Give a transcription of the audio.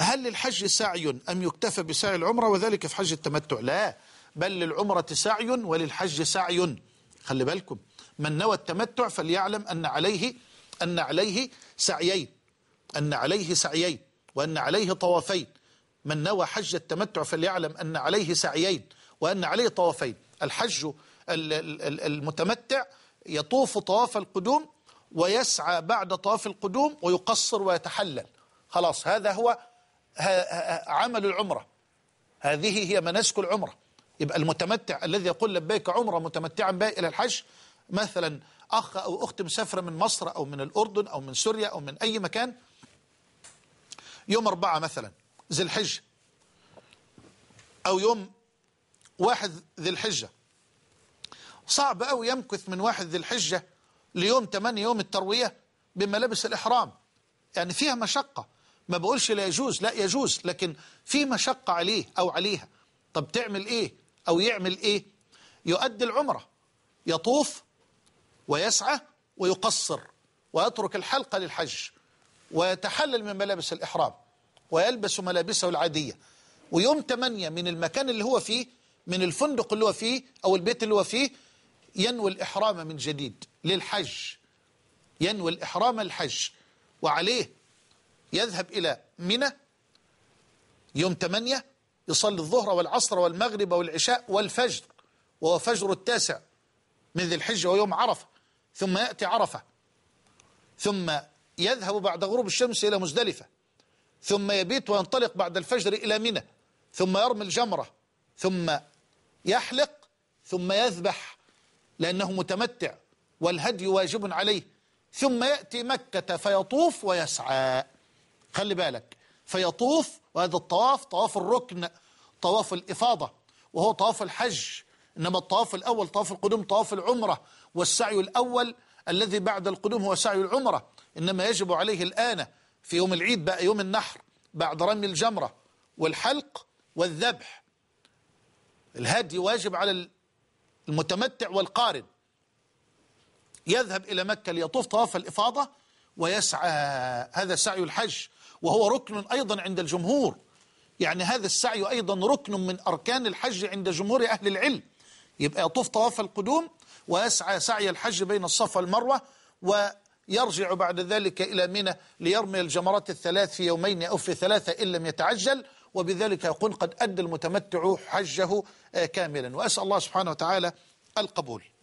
هل للحج سعي أم يكتفى بسعي العمرة وذلك في حج التمتع لا بل للعمرة سعي وللحج سعي خلي بالكم من نوى التمتع فليعلم أن عليه أن عليه سعيين أن عليه سعيين وأن عليه طوافين من نوى حج التمتع فليعلم أن عليه سعيين وأن عليه طوافين الحج المتمتع يطوف طواف القدوم ويسعى بعد طواف القدوم ويقصر ويتحلل خلاص هذا هو عمل العمرة هذه هي مناسك العمرة يبقى المتمتع الذي يقول لبيك عمرة متمتعا بها إلى الحج مثلا أخ أو أخت مسافرة من مصر أو من الأردن أو من سوريا أو من أي مكان يوم أربعة مثلا ذي الحجة أو يوم واحد ذي الحجة صعب أو يمكث من واحد ذي الحجة ليوم ثمانية يوم التروية بملابس الإحرام يعني فيها مشقة ما بقولش لا يجوز لا يجوز لكن في مشقة عليه أو عليها طب تعمل إيه أو يعمل إيه يؤدي العمرة يطوف ويسعى ويقصر ويترك الحلقة للحج ويتحلل من ملابس الإحرام ويلبس ملابسه العادية ويوم 8 من المكان اللي هو فيه من الفندق اللي هو فيه أو البيت اللي هو فيه ينوي الإحرام من جديد للحج ينوي الإحرام الحج وعليه يذهب إلى منى يوم ثمانية يصلي الظهر والعصر والمغرب والعشاء والفجر وهو فجر التاسع من ذي الحجة ويوم عرفة ثم يأتي عرفة ثم يذهب بعد غروب الشمس إلى مزدلفة ثم يبيت وينطلق بعد الفجر إلى منى ثم يرمي الجمرة ثم يحلق ثم يذبح لأنه متمتع والهدي واجب عليه ثم يأتي مكة فيطوف ويسعى خلي بالك فيطوف وهذا الطواف طواف الركن طواف الإفاضة وهو طواف الحج إنما الطواف الأول طواف القدوم طواف العمرة والسعي الأول الذي بعد القدوم هو سعي العمرة إنما يجب عليه الآن في يوم العيد بقى يوم النحر بعد رمي الجمرة والحلق والذبح الهدي واجب على المتمتع والقارن يذهب إلى مكة ليطوف طواف الإفاضة ويسعى هذا سعي الحج وهو ركن أيضا عند الجمهور يعني هذا السعي أيضا ركن من أركان الحج عند جمهور أهل العلم يبقى يطوف طواف القدوم ويسعى سعي الحج بين الصفا والمروة ويرجع بعد ذلك إلى منى ليرمي الجمرات الثلاث في يومين أو في ثلاثة إن لم يتعجل وبذلك يكون قد أدى المتمتع حجه آه، كاملا وأسأل الله سبحانه وتعالى القبول